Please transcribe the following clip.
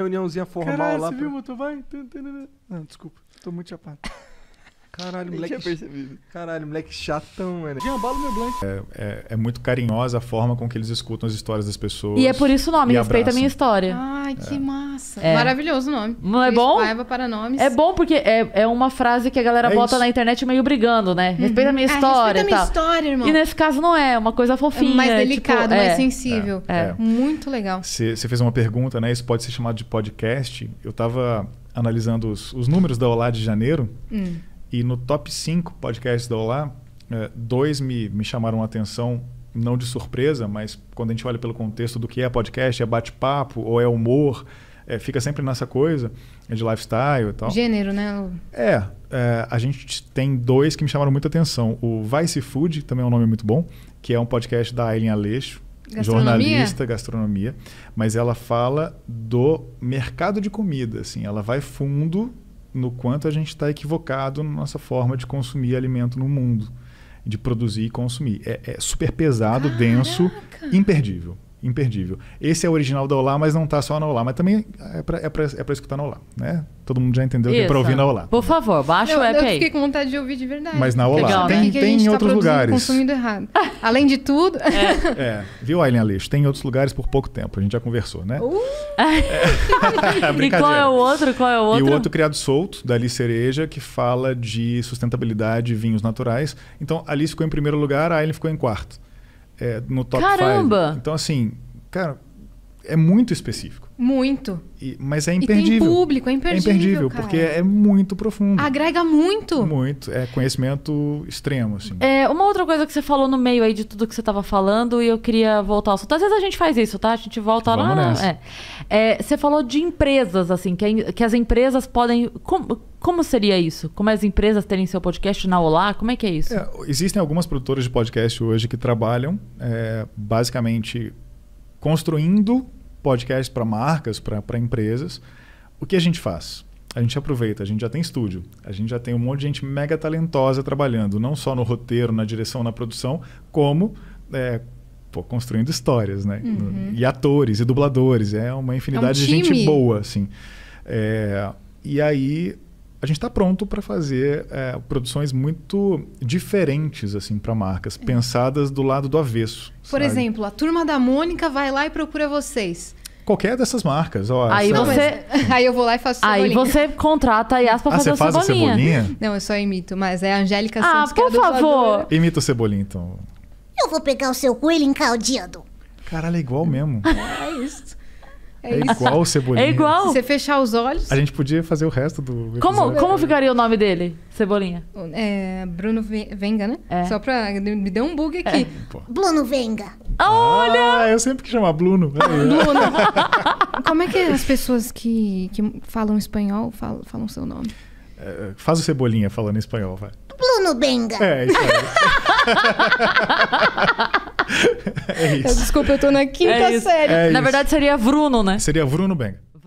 reuniãozinha formal Caralho, lá. Você pra... viu o vai? Não, desculpa. Tô muito chapado. Caralho, moleque. Tinha percebido. Caralho, moleque chatão, mano. meu blank. É, é, é, muito carinhosa a forma com que eles escutam as histórias das pessoas. E é por isso o nome, respeita a minha história. Ah. Ai, que é. massa. É. Maravilhoso o nome. Não é bom? Paiva para nomes. É bom porque é, é uma frase que a galera É bota isso. na internet meio brigando, né? Uhum. Respeita a minha É, história respeita a minha e história, irmão. E nesse caso não é, é uma coisa fofinha. mais tipo, delicado, é. mais é. sensível. É. é. Muito legal. Você fez uma pergunta, né? Isso pode ser chamado de podcast. Eu estava analisando os, os números da Olá de janeiro Hum. e no top 5 podcasts da Olá, dois me, me chamaram a atenção não de surpresa, mas quando a gente olha pelo contexto do que é podcast, é bate-papo ou é humor, é, fica sempre nessa coisa é de lifestyle e tal. Gênero, né? É, é, a gente tem dois que me chamaram muita atenção. O Vice Food, também é um nome muito bom, que é um podcast da Aileen Aleixo, Gastronomia? jornalista, gastronomia, mas ela fala do mercado de comida, assim, ela vai fundo no quanto a gente está equivocado na nossa forma de consumir alimento no mundo de produzir e consumir. É, é super pesado, Caraca. denso, imperdível imperdível. Esse é o original da Olá, mas não tá só na Olá, mas também é para é pra, é pra escutar na Olá, né? Todo mundo já entendeu Isso. que é para ouvir na Olá. Por favor, baixa eu, o app aí. Eu fiquei com vontade de ouvir de verdade. Mas na Olá, Legal, tem, né? tem em tá outros lugares. consumindo errado. Além de tudo... É. é. Viu, Aileen Aleixo? Tem em outros lugares por pouco tempo, a gente já conversou, né? Uh! É. e qual é o outro? Qual é o outro? E o outro criado solto, da Alice Cereja, que fala de sustentabilidade e vinhos naturais. Então, a Alice ficou em primeiro lugar, a Aileen ficou em quarto é, no top 5. Caramba! Five. Então, assim, cara, é muito específico. Muito. E, mas é imperdível. E tem público, é, é imperdível. É imperdível, cara. porque é muito profundo. Agrega muito. Muito. É conhecimento extremo, assim. É, uma outra coisa que você falou no meio aí de tudo que você estava falando, e eu queria voltar ao assunto. Às vezes a gente faz isso, tá? A gente volta Vamos lá. Nessa. É. é. você falou de empresas, assim, que, que as empresas podem. Como, como seria isso? Como as empresas terem seu podcast na Olá? Como é que é isso? É, existem algumas produtoras de podcast hoje que trabalham, é, basicamente construindo podcasts para marcas, para empresas, o que a gente faz? A gente aproveita, a gente já tem estúdio, a gente já tem um monte de gente mega talentosa trabalhando, não só no roteiro, na direção, na produção, como é, pô, construindo histórias, né? Uhum. E atores, e dubladores, é uma infinidade é um de gente boa, assim. É, e aí a gente está pronto para fazer é, produções muito diferentes assim para marcas, é. pensadas do lado do avesso. Por sabe? exemplo, a turma da Mônica vai lá e procura vocês. Qualquer dessas marcas. Ó, aí você, aí eu vou lá e faço cebolinha. Aí você contrata a Yas para ah, fazer você faz a cebolinha. cebolinha. Não, eu só imito, mas é a Angélica ah, Santos. Ah, por é favor. Imita o cebolinha então. Eu vou pegar o seu coelho encaldeado. Caralho, é igual mesmo. é isso. É, é igual o Cebolinha. É igual. Se você fechar os olhos. A gente podia fazer o resto do. Episódio. Como, é. como ficaria o nome dele, Cebolinha? É, Bruno Venga, né? É. Só pra. Me deu um bug é. aqui. É. Bruno Venga. Olha! Ah, eu sempre que chamar Bruno. É Bruno. como é que as pessoas que, que falam espanhol falam, falam seu nome? faz o Cebolinha falando espanhol, vai. Bruno Benga. É, isso aí. É isso. Desculpa, eu tô na quinta é série. É Na isso. verdade, seria Bruno, né? Seria Bruno Benga.